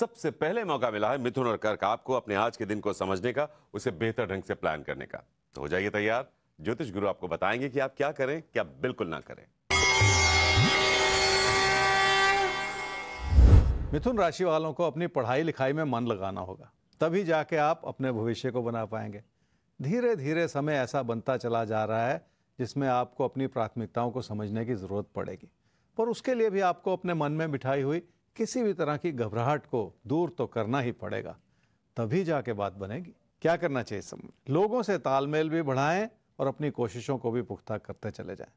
सबसे पहले मौका मिला है मिथुन और कर्क आपको अपने आज के दिन को समझने का उसे बेहतर ढंग से प्लान करने का तो हो जाइए तैयार ज्योतिष गुरु आपको बताएंगे कि आप क्या करें क्या बिल्कुल ना करें मिथुन राशि वालों को अपनी पढ़ाई लिखाई में मन लगाना होगा तभी जाके आप अपने भविष्य को बना पाएंगे धीरे धीरे समय ऐसा बनता चला जा रहा है जिसमें आपको अपनी प्राथमिकताओं को समझने की ज़रूरत पड़ेगी पर उसके लिए भी आपको अपने मन में बिठाई हुई किसी भी तरह की घबराहट को दूर तो करना ही पड़ेगा तभी जाके बात बनेगी क्या करना चाहिए समय लोगों से तालमेल भी बढ़ाएं और अपनी कोशिशों को भी पुख्ता करते चले जाएं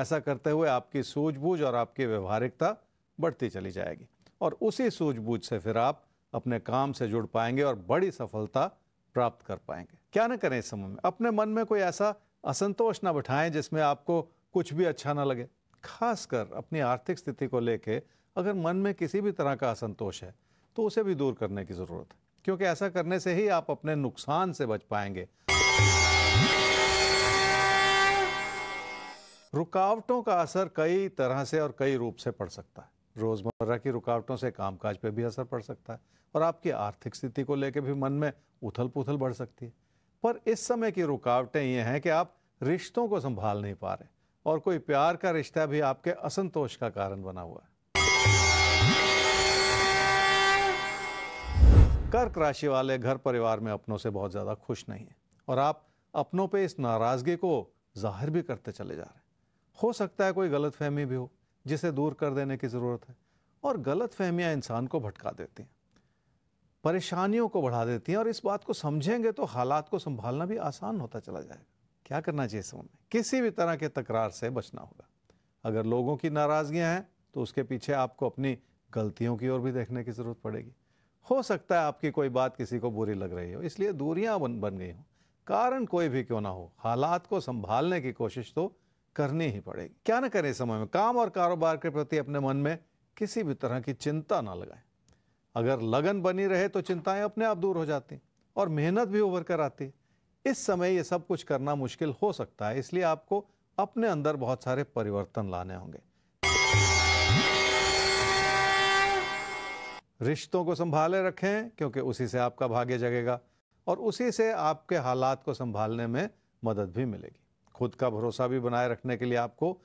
ऐसा करते हुए आपकी सूझबूझ और आपकी व्यवहारिकता बढ़ती चली जाएगी और उसी सूझबूझ से फिर आप अपने काम से जुड़ पाएंगे और बड़ी सफलता प्राप्त कर पाएंगे क्या ना करें इस समय में अपने मन में कोई ऐसा असंतोष ना बैठाएं जिसमें आपको कुछ भी अच्छा ना लगे खासकर अपनी आर्थिक स्थिति को लेके अगर मन में किसी भी तरह का असंतोष है तो उसे भी दूर करने की ज़रूरत है क्योंकि ऐसा करने से ही आप अपने नुकसान से बच पाएंगे रुकावटों का असर कई तरह से और कई रूप से पड़ सकता है रोज़मर्रा की रुकावटों से कामकाज पे भी असर पड़ सकता है और आपकी आर्थिक स्थिति को लेकर भी मन में उथल पुथल बढ़ सकती है पर इस समय की रुकावटें ये हैं कि आप रिश्तों को संभाल नहीं पा रहे और कोई प्यार का रिश्ता भी आपके असंतोष का कारण बना हुआ है कर्क राशि वाले घर परिवार में अपनों से बहुत ज़्यादा खुश नहीं हैं और आप अपनों पे इस नाराज़गी को जाहिर भी करते चले जा रहे हैं हो सकता है कोई गलत फहमी भी हो जिसे दूर कर देने की ज़रूरत है और गलत फहमियाँ इंसान को भटका देती हैं परेशानियों को बढ़ा देती हैं और इस बात को समझेंगे तो हालात को संभालना भी आसान होता चला जाएगा क्या करना चाहिए समझ में किसी भी तरह के तकरार से बचना होगा अगर लोगों की नाराज़गियाँ हैं तो उसके पीछे आपको अपनी गलतियों की ओर भी देखने की ज़रूरत पड़ेगी हो सकता है आपकी कोई बात किसी को बुरी लग रही हो इसलिए दूरियां बन बन गई हों कारण कोई भी क्यों ना हो हालात को संभालने की कोशिश तो करनी ही पड़ेगी क्या ना करें समय में काम और कारोबार के प्रति अपने मन में किसी भी तरह की चिंता ना लगाएं अगर लगन बनी रहे तो चिंताएं अपने आप दूर हो जाती और मेहनत भी उभर कर आती इस समय ये सब कुछ करना मुश्किल हो सकता है इसलिए आपको अपने अंदर बहुत सारे परिवर्तन लाने होंगे रिश्तों को संभाले रखें क्योंकि उसी से आपका भाग्य जगेगा और उसी से आपके हालात को संभालने में मदद भी मिलेगी खुद का भरोसा भी बनाए रखने के लिए आपको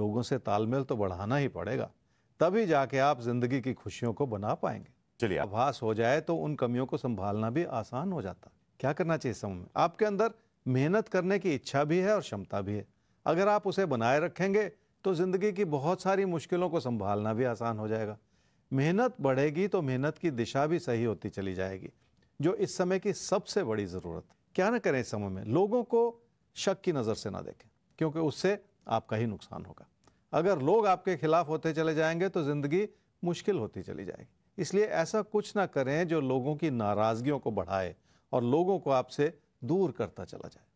लोगों से तालमेल तो बढ़ाना ही पड़ेगा तभी जाके आप जिंदगी की खुशियों को बना पाएंगे चलिए आभास हो जाए तो उन कमियों को संभालना भी आसान हो जाता क्या करना चाहिए समय में आपके अंदर मेहनत करने की इच्छा भी है और क्षमता भी है अगर आप उसे बनाए रखेंगे तो ज़िंदगी की बहुत सारी मुश्किलों को संभालना भी आसान हो जाएगा मेहनत बढ़ेगी तो मेहनत की दिशा भी सही होती चली जाएगी जो इस समय की सबसे बड़ी ज़रूरत है क्या ना करें इस समय में लोगों को शक की नज़र से ना देखें क्योंकि उससे आपका ही नुकसान होगा अगर लोग आपके खिलाफ होते चले जाएंगे तो ज़िंदगी मुश्किल होती चली जाएगी इसलिए ऐसा कुछ ना करें जो लोगों की नाराज़गियों को बढ़ाए और लोगों को आपसे दूर करता चला जाए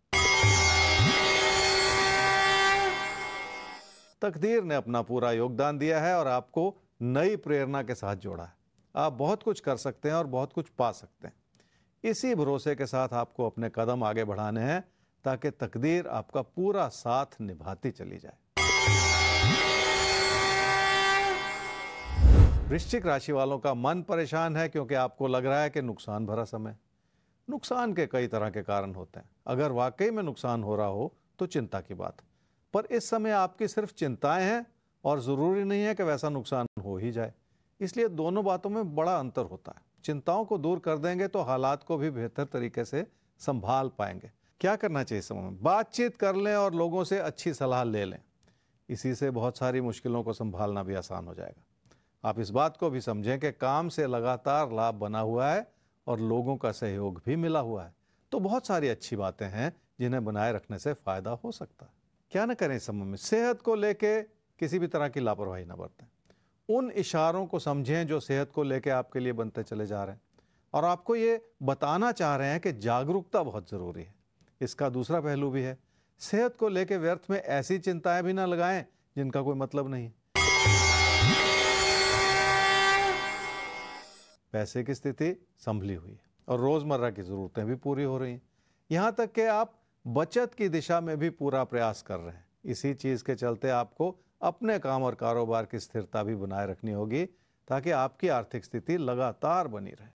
तकदीर ने अपना पूरा योगदान दिया है और आपको नई प्रेरणा के साथ जोड़ा है आप बहुत कुछ कर सकते हैं और बहुत कुछ पा सकते हैं इसी भरोसे के साथ आपको अपने कदम आगे बढ़ाने हैं ताकि तकदीर आपका पूरा साथ निभाती चली जाए वृश्चिक राशि वालों का मन परेशान है क्योंकि आपको लग रहा है कि नुकसान भरा समय नुकसान के कई तरह के कारण होते हैं अगर वाकई में नुकसान हो रहा हो तो चिंता की बात पर इस समय आपकी सिर्फ चिंताएं हैं और ज़रूरी नहीं है कि वैसा नुकसान हो ही जाए इसलिए दोनों बातों में बड़ा अंतर होता है चिंताओं को दूर कर देंगे तो हालात को भी बेहतर तरीके से संभाल पाएंगे क्या करना चाहिए समय में बातचीत कर लें और लोगों से अच्छी सलाह ले लें इसी से बहुत सारी मुश्किलों को संभालना भी आसान हो जाएगा आप इस बात को भी समझें कि काम से लगातार लाभ बना हुआ है और लोगों का सहयोग भी मिला हुआ है तो बहुत सारी अच्छी बातें हैं जिन्हें बनाए रखने से फ़ायदा हो सकता है क्या ना करें इस समय में सेहत को लेके किसी भी तरह की लापरवाही ना बरतें उन इशारों को समझें जो सेहत को लेकर आपके लिए बनते चले जा रहे हैं और आपको ये बताना चाह रहे हैं कि जागरूकता बहुत ज़रूरी है इसका दूसरा पहलू भी है सेहत को लेकर व्यर्थ में ऐसी चिंताएं भी ना लगाएं जिनका कोई मतलब नहीं पैसे की स्थिति संभली हुई है और रोज़मर्रा की ज़रूरतें भी पूरी हो रही हैं यहाँ तक कि आप बचत की दिशा में भी पूरा प्रयास कर रहे हैं इसी चीज़ के चलते आपको अपने काम और कारोबार की स्थिरता भी बनाए रखनी होगी ताकि आपकी आर्थिक स्थिति लगातार बनी रहे